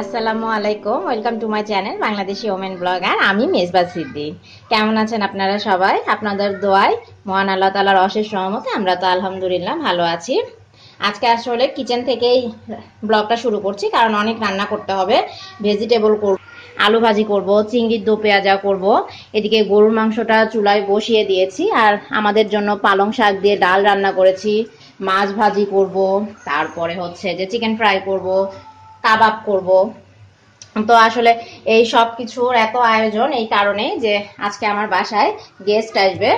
আসসালামু আলাইকুম welcome to my channel Bangladeshi women blogger আমি মেজবা সিদ্দি কেমন আছেন আপনারা সবাই আপনাদের দোয়ায় মহান আল্লাহ তালার অশেষ সহমতে আমরা তো আলহামদুলিল্লাহ ভালো আছি আজকে আসলে কিচেন থেকেই ব্লগটা শুরু করছি কারণ অনেক রান্না করতে হবে ভেজিটেবল করব আলু ভাজি করব চিংড়ির দো পেঁয়াজা করব এদিকে গরুর মাংসটা চুলায় বসিয়ে দিয়েছি আর আমাদের জন্য পালং শাক দিয়ে ডাল রান্না করেছি মাছ ভাজি করব তারপরে হচ্ছে যে চিকেন ফ্রাই করব কাবাব করব তো আসলে এই সব কিছুর এত আয়োজন এই কারণে যে আজকে আমার বাসায় গেস্ট আসবে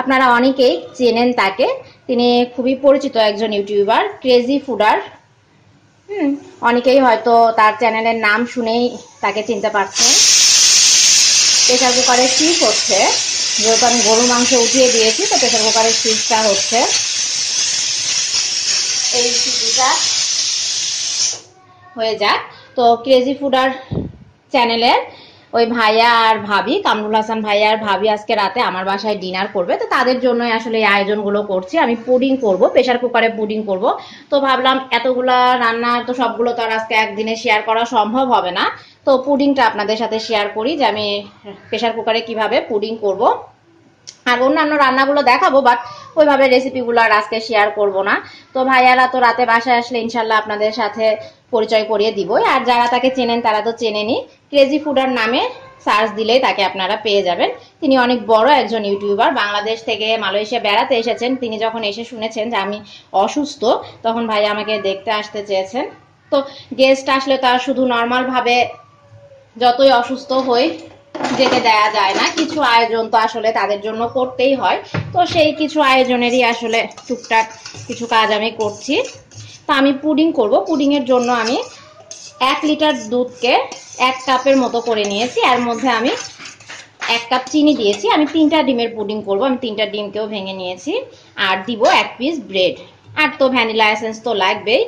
আপনারা অনেকেই চেনেন তাকে তিনি খুবই পরিচিত একজন ইউটিউবার ক্রেজি ফুডার হুম অনেকেই হয়তো তার চ্যানেলের নাম শুনেই তাকে চিনতে পারছেন প্রেশার কুকারের চিপ হচ্ছে যেহেতু আমি গরু মাংস উঠিয়ে দিয়েছি তো প্রেশার কুকারের চিপটা হচ্ছে এই সুইচটা হয়ে যাক তো ক্রেজি ফুডার চ্যানেলের ওই ভাইয়া আর ভাবি কামরুল হাসান ভাইয়া আর ভাবি আজকে রাতে আমার বাসায় ডিনার করবে তো তাদের জন্যই আসলে এই আয়োজনগুলো করছি আমি পুডিং করব প্রেশার কুকারে পুডিং করব তো ভাবলাম এতগুলা রান্না তো সবগুলো তো আর আজকে একদিনে শেয়ার করা সম্ভব হবে না তো পুডিংটা আপনাদের সাথে শেয়ার করি যে আমি প্রেশার কুকারে কিভাবে পুডিং করব আর অন্যান্য রান্নাগুলো দেখাবো বাট ওইভাবে রেসিপিগুলো আর আজকে শেয়ার করব না তো ভাইয়ারা তো রাতে বাসায় আসলে ইনশাল্লাহ আপনাদের সাথে পরিচয় করিয়ে দিবই আর যারা তাকে চেনেন তারা তো চেনেনি ক্রেজি ফুডার নামে সার্চ দিলেই তাকে আপনারা পেয়ে যাবেন তিনি অনেক বড় একজন ইউটিউবার বাংলাদেশ থেকে মালয়েশিয়া বেড়াতে এসেছেন তিনি যখন এসে শুনেছেন যে আমি অসুস্থ তখন ভাই আমাকে দেখতে আসতে চেয়েছেন তো গেস্ট আসলে তার শুধু নর্মালভাবে যতই অসুস্থ হই ডেকে দেয়া যায় না কিছু আয়োজন তো আসলে তাদের জন্য করতেই হয় তো সেই কিছু আয়োজনেরই আসলে টুকটাক কিছু কাজ আমি করছি তা আমি পুডিং করব পুডিংয়ের জন্য আমি এক লিটার দুধকে এক কাপের মতো করে নিয়েছি এর মধ্যে আমি এক কাপ চিনি দিয়েছি আমি তিনটা ডিমের পুডিং করব আমি তিনটা ডিমকেও ভেঙে নিয়েছি আর দিব এক পিস ব্রেড আর তো ভ্যানিলা এসেন্স তো লাগবেই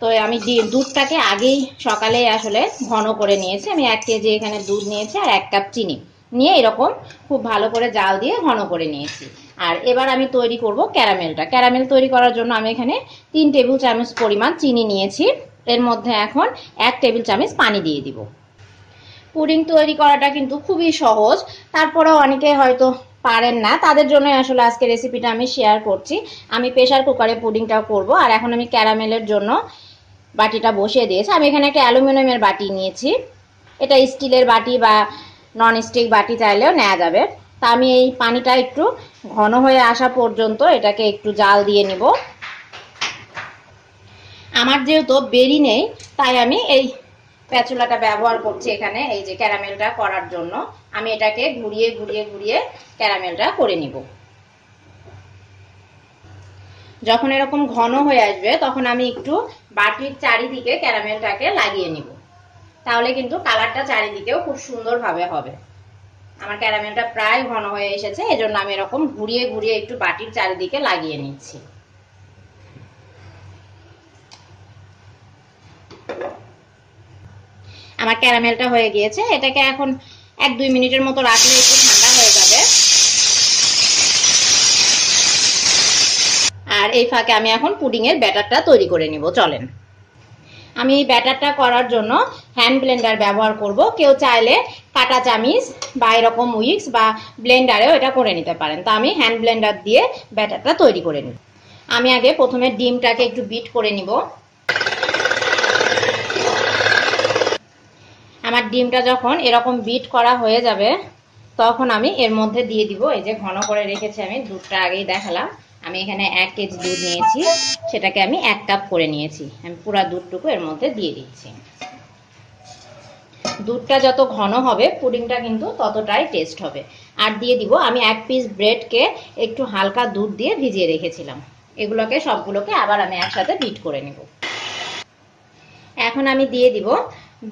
তো আমি দুধটাকে আগেই সকালে আসলে ঘন করে নিয়েছি আমি এক কেজি এখানে দুধ নিয়েছি আর এক কাপ চিনি নিয়ে এরকম খুব ভালো করে জাল দিয়ে ঘন করে নিয়েছি আর এবার আমি তৈরি করব ক্যারামেলটা ক্যারামেল তৈরি করার জন্য আমি এখানে তিন টেবিল চামচ পরিমাণ চিনি নিয়েছি এর মধ্যে এখন এক টেবিল চামচ পানি দিয়ে দিব পুডিং তৈরি করাটা কিন্তু খুবই সহজ তারপরেও অনেকে হয়তো পারেন না তাদের জন্যই আসলে আজকে রেসিপিটা আমি শেয়ার করছি আমি প্রেশার কুকারে পুডিংটা করব আর এখন আমি ক্যারামেলের জন্য বাটিটা বসিয়ে দিয়েছে আমি এখানে একটা অ্যালুমিনিয়ামের বাটি নিয়েছি এটা স্টিলের বাটি বা নন স্টিক বাটি চাইলেও নেওয়া যাবে তা আমি এই পানিটা একটু ঘন হয়ে আসা পর্যন্ত এটাকে একটু জাল দিয়ে নিব আমার যেহেতু বেরি নেই তাই আমি এই প্যাচুলাটা ব্যবহার করছি এখানে এই যে ক্যারামেলটা করার জন্য আমি এটাকে ঘুরিয়ে ঘুরিয়ে ঘুরিয়ে ক্যারামেলটা করে নিব যখন এরকম ঘন হয়ে আসবে তখন আমি একটু বাটির চারিদিকে ক্যারামেলটাকে লাগিয়ে নিব তাহলে কিন্তু কালারটা চারিদিকেও খুব সুন্দরভাবে হবে আমার ক্যারামেলটা প্রায় ঘন হয়ে এসেছে এজন্য আমি এরকম ঘুরিয়ে ঘুরিয়ে একটু বাটির চারিদিকে লাগিয়ে নিচ্ছি আমার ক্যারামেলটা হয়ে গিয়েছে এটাকে এখন এক দুই মিনিটের মতো রাখলে একটু ঠান্ডা আর এই ফাঁকে আমি এখন পুডিংয়ের ব্যাটারটা তৈরি করে নিব চলেন আমি এই ব্যাটারটা করার জন্য হ্যান্ড ব্লেন্ডার ব্যবহার করব কেউ চাইলে কাটা চামিচ বা এরকম উইক্স বা ব্লেন্ডারেও এটা করে নিতে পারেন তো আমি হ্যান্ড ব্লেন্ডার দিয়ে ব্যাটারটা তৈরি করে নিব আমি আগে প্রথমে ডিমটাকে একটু বিট করে নিব আমার ডিমটা যখন এরকম বিট করা হয়ে যাবে তখন আমি এর মধ্যে দিয়ে দিব এই যে ঘন করে রেখেছি আমি দুধটা আগেই দেখালাম আমি এখানে এক কেজি দুধ নিয়েছি সেটাকে আমি এক কাপ করে নিয়েছি আমি পুরো দুধটুকু এর মধ্যে দিয়ে দিচ্ছি দুধটা যত ঘন হবে পুডিংটা কিন্তু ততটাই টেস্ট হবে আর দিয়ে দিব আমি এক পিস ব্রেডকে একটু হালকা দুধ দিয়ে ভিজিয়ে রেখেছিলাম এগুলোকে সবগুলোকে আবার আমি একসাথে বিট করে নেব এখন আমি দিয়ে দিব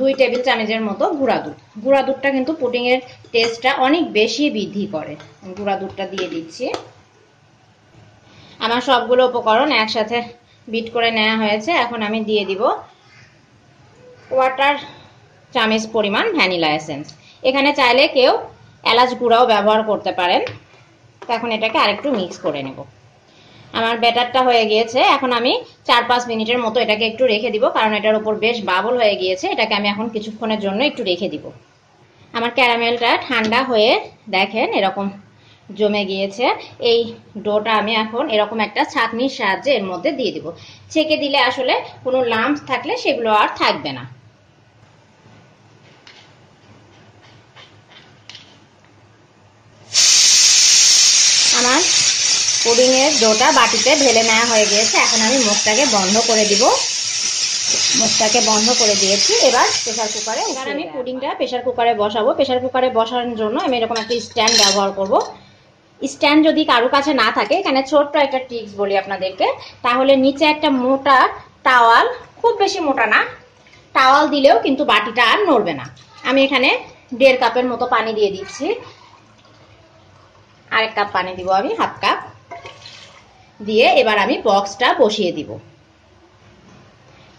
দুই টেবিল চামচের মতো গুঁড়া দুধ গুঁড়া দুধটা কিন্তু পুডিংয়ের টেস্টটা অনেক বেশি বৃদ্ধি করে গুঁড়া দুধটা দিয়ে দিচ্ছি আমার সবগুলো উপকরণ একসাথে বিট করে নেওয়া হয়েছে এখন আমি দিয়ে দিব ওয়াটার চামচ পরিমাণ ভ্যানিলা এসেন্স এখানে চাইলে কেউ এলাচ গুঁড়াও ব্যবহার করতে পারেন এখন এটাকে আরেকটু মিক্স করে নেব আমার ব্যাটারটা হয়ে গিয়েছে এখন আমি চার পাঁচ মিনিটের মতো এটাকে একটু রেখে দিব কারণ এটার উপর বেশ বাবল হয়ে গিয়েছে এটাকে আমি এখন কিছুক্ষণের জন্য একটু রেখে দিব আমার ক্যারামেলটা ঠান্ডা হয়ে দেখেন এরকম জমে গিয়েছে এই ডোটা আমি এখন এরকম একটা ছাঁকনির সাহায্যে এর মধ্যে দিয়ে দিব ছেঁকে দিলে আসলে কোনো লাম্প থাকলে সেগুলো আর থাকবে না আমার পুডিংয়ের ডোটা বাটিতে ঢেলে নেওয়া হয়ে গিয়েছে এখন আমি মুখটাকে বন্ধ করে দিব মুখটাকে বন্ধ করে দিয়েছি এবার প্রেশার কুকারে এবার আমি পুডিংটা প্রেশার কুকারে বসাবো প্রেশার কুকারে বসানোর জন্য আমি এরকম একটা স্ট্যান্ড ব্যবহার করব স্ট্যান্ড যদি কারো কাছে না থাকে এখানে ছোট্ট একটা টিপস বলি আপনাদেরকে তাহলে নিচে একটা মোটা টাওয়াল খুব বেশি মোটা না টাওয়াল দিলেও কিন্তু বাটিটা আর নড়বে না আমি এখানে দেড় কাপের মতো পানি দিয়ে দিচ্ছি আরেক কাপ পানি দিব আমি হাফ কাপ দিয়ে এবার আমি বক্সটা বসিয়ে দিব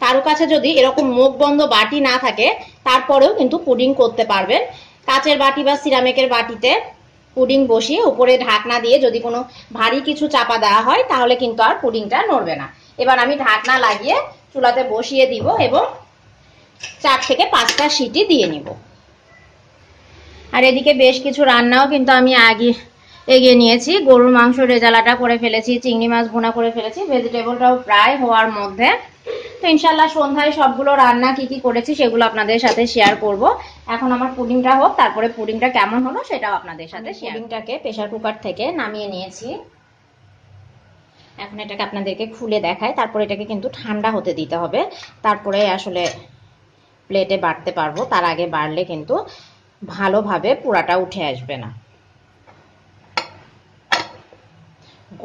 কারো কাছে যদি এরকম মুখ বন্ধ বাটি না থাকে তারপরেও কিন্তু পুডিং করতে পারবেন কাচের বাটি বা সিরামিকের বাটিতে পুডিং বসিয়ে উপরে ঢাকনা দিয়ে যদি কোনো ভারী কিছু চাপা দেওয়া হয় তাহলে কিন্তু আর পুডিংটা নড়বে না এবার আমি ঢাকনা লাগিয়ে চুলাতে বসিয়ে দিব এবং চার থেকে পাঁচটা সিটি দিয়ে নিব আর এদিকে বেশ কিছু রান্নাও কিন্তু আমি আগে এগিয়ে নিয়েছি গরুর মাংস রেজালাটা করে ফেলেছি চিংড়ি মাছ ভুনা করে ফেলেছি ভেজিটেবলটাও প্রায় হওয়ার মধ্যে তো ইনশাল্লাহ সন্ধ্যায় সবগুলো রান্না কি কি করেছি সেগুলো আপনাদের সাথে শেয়ার করব এখন আমার পুডিংটা হোক তারপরে পুডিংটা কেমন হলো সেটাও আপনাদের সাথে পুডিংটাকে প্রেশার কুকার থেকে নামিয়ে নিয়েছি এখন এটাকে আপনাদেরকে খুলে দেখায় তারপরে এটাকে কিন্তু ঠান্ডা হতে দিতে হবে তারপরে আসলে প্লেটে বাড়তে পারবো তার আগে বাড়লে কিন্তু ভালোভাবে পুরাটা উঠে আসবে না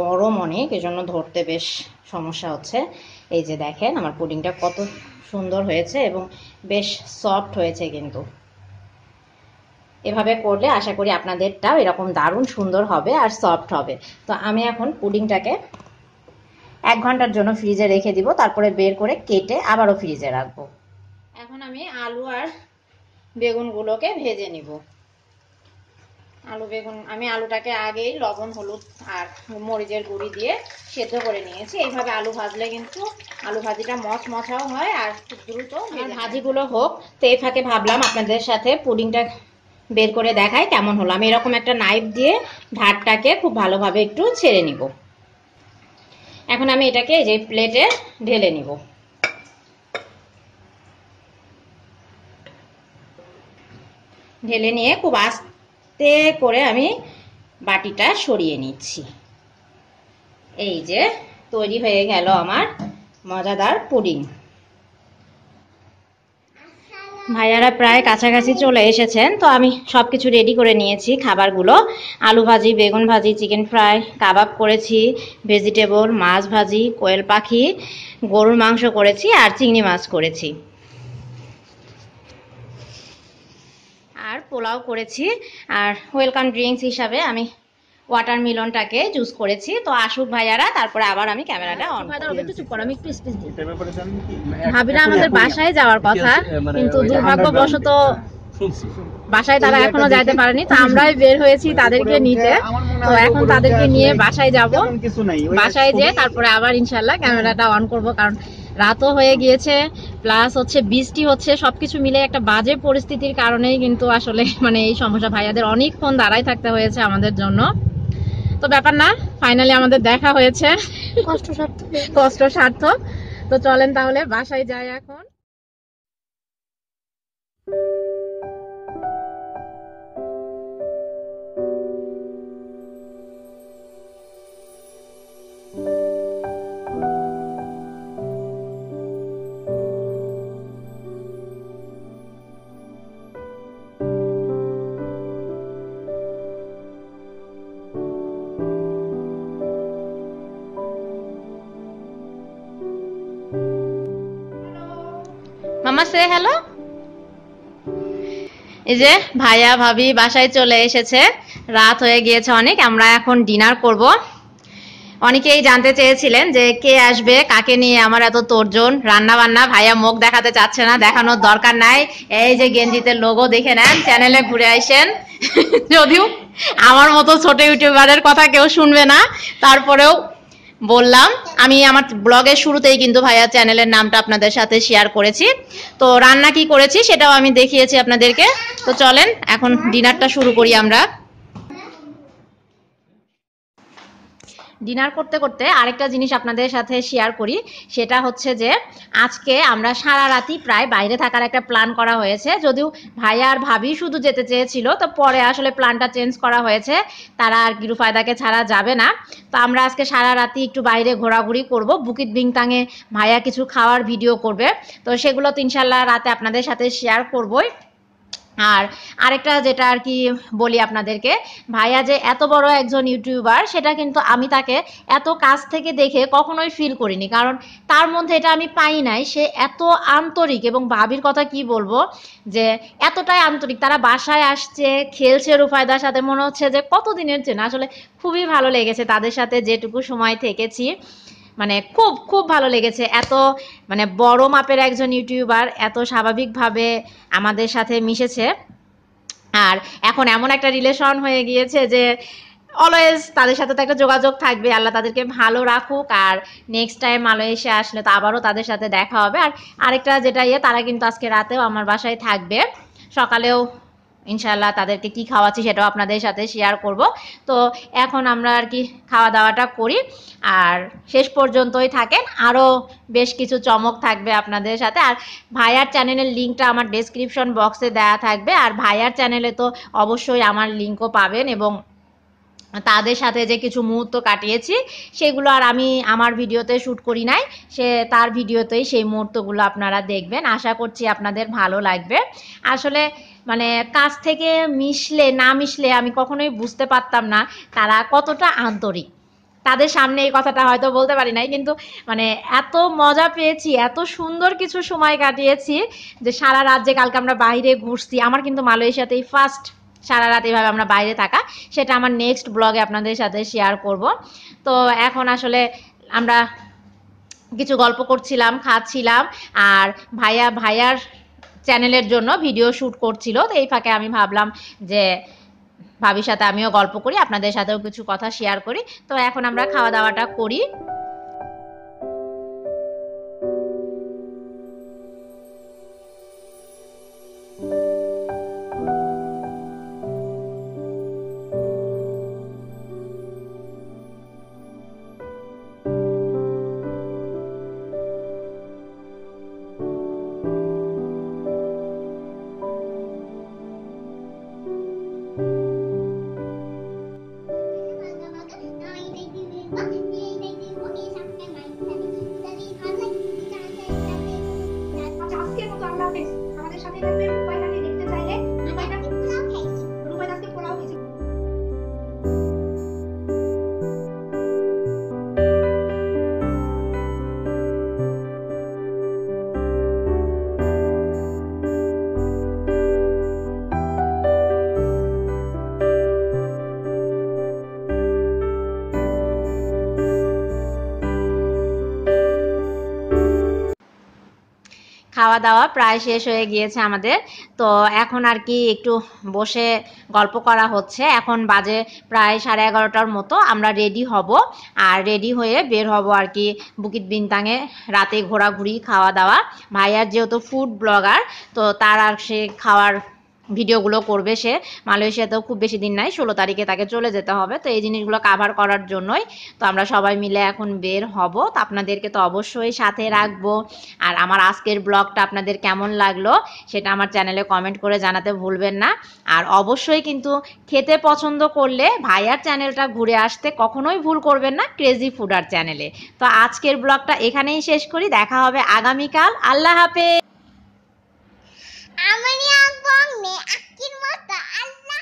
গরম অনেক এজন্য ধরতে বেশ সমস্যা হচ্ছে এই যে দেখেন আমার পুডিংটা কত সুন্দর হয়েছে এবং বেশ সফট হয়েছে কিন্তু এভাবে করলে আশা করি আপনাদেরটাও এরকম দারুণ সুন্দর হবে আর সফট হবে তো আমি এখন পুডিংটাকে এক ঘন্টার জন্য ফ্রিজে রেখে দিব তারপরে বের করে কেটে আবারও ফ্রিজে রাখবো এখন আমি আলু আর বেগুনগুলোকে ভেজে নিব আলু বেগুন আমি আলুটাকে আগেই লবণ হলুদ আর মরিচের গুঁড়ি দিয়ে সেদ্ধ করে নিয়েছি এইভাবে আলু ভাজলে কিন্তু আলু ভাজিটা মচ মচাও হয় আর খুব দ্রুত ভাজিগুলো হোক তো এই ফাঁকে ভাবলাম আপনাদের সাথে পুডিংটা বের করে দেখাই কেমন হলো আমি এরকম একটা নাইফ দিয়ে ঢাটটাকে খুব ভালোভাবে একটু ছেড়ে নিব এখন আমি এটাকে যে প্লেটে ঢেলে নিব ঢেলে নিয়ে খুব আস্তে আস্তে করে আমি বাটিটা সরিয়ে নিচ্ছি এই যে তৈরি হয়ে গেল আমার মজাদার পুডিং ভাইয়ারা প্রায় কাছাকাছি চলে এসেছেন তো আমি সব কিছু রেডি করে নিয়েছি খাবারগুলো আলু ভাজি বেগুন ভাজি চিকেন ফ্রাই কাবাব করেছি ভেজিটেবল মাছ ভাজি কোয়েল পাখি গরুর মাংস করেছি আর চিংড়ি মাছ করেছি আর পোলাও করেছি আর ওয়েলকাম ড্রিঙ্কস হিসাবে আমি ওয়াটার মিলনটাকে জুস করেছি তো আসুক ভাইয়ারা তারপরে আবার আমি ক্যামেরাটা অন হ্যাঁ, একটু চুপ মানে ভাবিরা আমাদের বাসায় যাওয়ার কথা মানে কিন্তু দুর্ভাগ্যবশত বাসায় তারা এখনো যাইতে পারেনি তো আমরাই বের হয়েছি তাদেরকে নিতে তো এখন তাদেরকে নিয়ে বাসায় যাব বাসায় যেয়ে তারপরে আবার ইনশাল্লাহ হ্যাঁ। ক্যামেরাটা অন করব কারণ রাতও হয়ে গিয়েছে প্লাস হচ্ছে বৃষ্টি হচ্ছে সব কিছু মিলে একটা বাজে পরিস্থিতির কারণেই কিন্তু আসলে মানে এই সমস্যা ভাইয়াদের অনেকক্ষণ দাঁড়ায় থাকতে হয়েছে আমাদের জন্য তো ব্যাপার না ফাইনালি আমাদের দেখা হয়েছে কষ্ট সার্থক তো চলেন তাহলে বাসায় যাই এখন সে হ্যালো এই যে ভাইয়া ভাবি বাসায় চলে এসেছে রাত হয়ে গিয়েছে অনেক আমরা এখন ডিনার করব অনেকেই জানতে চেয়েছিলেন যে কে আসবে কাকে নিয়ে আমার এত তোরজন রান্না বান্না ভাইয়া মুখ দেখাতে চাচ্ছে না দেখানোর দরকার নাই এই যে গেঞ্জিতে লোগো দেখে নেন চ্যানেলে ঘুরে আসেন যদিও আমার মতো ছোট ইউটিউবারের কথা কেউ শুনবে না তারপরেও বললাম আমি আমার ব্লগের শুরুতেই কিন্তু ভাইয়া চ্যানেলের নামটা আপনাদের সাথে শেয়ার করেছি তো রান্না কি করেছি সেটাও আমি দেখিয়েছি আপনাদেরকে তো চলেন এখন ডিনারটা শুরু করি আমরা ডিনার করতে করতে আরেকটা জিনিস আপনাদের সাথে শেয়ার করি সেটা হচ্ছে যে আজকে আমরা সারা রাতি প্রায় বাইরে থাকার একটা প্ল্যান করা হয়েছে যদিও ভাই আর ভাবি শুধু যেতে চেয়েছিল তো পরে আসলে প্ল্যানটা চেঞ্জ করা হয়েছে তারা আর গিরুফায়দাকে ছাড়া যাবে না তো আমরা আজকে সারা রাতি একটু বাইরে ঘোরাঘুরি করব বুকিত বিংতাঙে ভাইয়া কিছু খাওয়ার ভিডিও করবে তো সেগুলো তো ইনশাল্লাহ রাতে আপনাদের সাথে শেয়ার করবই আর আরেকটা যেটা আর কি বলি আপনাদেরকে ভাইয়া যে এত বড় একজন ইউটিউবার সেটা কিন্তু আমি তাকে এত কাছ থেকে দেখে কখনোই ফিল করিনি কারণ তার মধ্যে এটা আমি পাই নাই সে এত আন্তরিক এবং ভাবির কথা কি বলবো যে এতটাই আন্তরিক তারা বাসায় আসছে খেলছে রুফায়দার সাথে মনে হচ্ছে যে কতদিনের চেনা আসলে খুবই ভালো লেগেছে তাদের সাথে যেটুকু সময় থেকেছি মানে খুব খুব ভালো লেগেছে এত মানে বড় মাপের একজন ইউটিউবার এত স্বাভাবিকভাবে আমাদের সাথে মিশেছে আর এখন এমন একটা রিলেশন হয়ে গিয়েছে যে অলওয়েজ তাদের সাথে তো একটা যোগাযোগ থাকবে আল্লাহ তাদেরকে ভালো রাখুক আর নেক্সট টাইম মালয়েশিয়া আসলে তো আবারও তাদের সাথে দেখা হবে আর আরেকটা যেটা ইয়ে তারা কিন্তু আজকে রাতেও আমার বাসায় থাকবে সকালেও ইনশাল্লাহ তাদেরকে কি খাওয়াচ্ছি সেটাও আপনাদের সাথে শেয়ার করব তো এখন আমরা আর কি খাওয়া দাওয়াটা করি আর শেষ পর্যন্তই থাকেন আরও বেশ কিছু চমক থাকবে আপনাদের সাথে আর ভাইয়ার চ্যানেলের লিঙ্কটা আমার ডেসক্রিপশন বক্সে দেয়া থাকবে আর ভাইয়ার চ্যানেলে তো অবশ্যই আমার লিঙ্কও পাবেন এবং তাদের সাথে যে কিছু মুহূর্ত কাটিয়েছি সেগুলো আর আমি আমার ভিডিওতে শ্যুট করি নাই সে তার ভিডিওতেই সেই মুহূর্তগুলো আপনারা দেখবেন আশা করছি আপনাদের ভালো লাগবে আসলে মানে কাজ থেকে মিশলে না মিশলে আমি কখনোই বুঝতে পারতাম না তারা কতটা আন্তরিক তাদের সামনে এই কথাটা হয়তো বলতে পারি নাই কিন্তু মানে এত মজা পেয়েছি এত সুন্দর কিছু সময় কাটিয়েছি যে সারা রাত যে কালকে আমরা বাইরে ঘুরছি আমার কিন্তু মালয়েশিয়াতেই ফার্স্ট সারা রাত এভাবে আমরা বাইরে থাকা সেটা আমার নেক্সট ব্লগে আপনাদের সাথে শেয়ার করব তো এখন আসলে আমরা কিছু গল্প করছিলাম খাচ্ছিলাম আর ভাইয়া ভাইয়ার চ্যানেলের জন্য ভিডিও শ্যুট করছিল তো এই ফাঁকে আমি ভাবলাম যে ভাবির সাথে আমিও গল্প করি আপনাদের সাথেও কিছু কথা শেয়ার করি তো এখন আমরা খাওয়া দাওয়াটা করি খাওয়া দাওয়া প্রায় শেষ হয়ে গিয়েছে আমাদের তো এখন আর কি একটু বসে গল্প করা হচ্ছে এখন বাজে প্রায় সাড়ে এগারোটার মতো আমরা রেডি হব আর রেডি হয়ে বের হব আর কি বুকিত বিনতাঙে রাতে ঘোরাঘুরি খাওয়া দাওয়া ভাইয়ার যেহেতু ফুড ব্লগার তো তার আর সে খাওয়ার ভিডিওগুলো করবে সে মালয়েশিয়াতেও খুব বেশি দিন নাই ষোলো তারিখে তাকে চলে যেতে হবে তো এই জিনিসগুলো কাভার করার জন্যই তো আমরা সবাই মিলে এখন বের হব তো আপনাদেরকে তো অবশ্যই সাথে রাখবো আর আমার আজকের ব্লগটা আপনাদের কেমন লাগলো সেটা আমার চ্যানেলে কমেন্ট করে জানাতে ভুলবেন না আর অবশ্যই কিন্তু খেতে পছন্দ করলে ভাইয়ার চ্যানেলটা ঘুরে আসতে কখনোই ভুল করবেন না ক্রেজি ফুডার চ্যানেলে তো আজকের ব্লগটা এখানেই শেষ করি দেখা হবে আগামীকাল আল্লাহ হাফেজ Amalia Bong ni akhir mata Allah.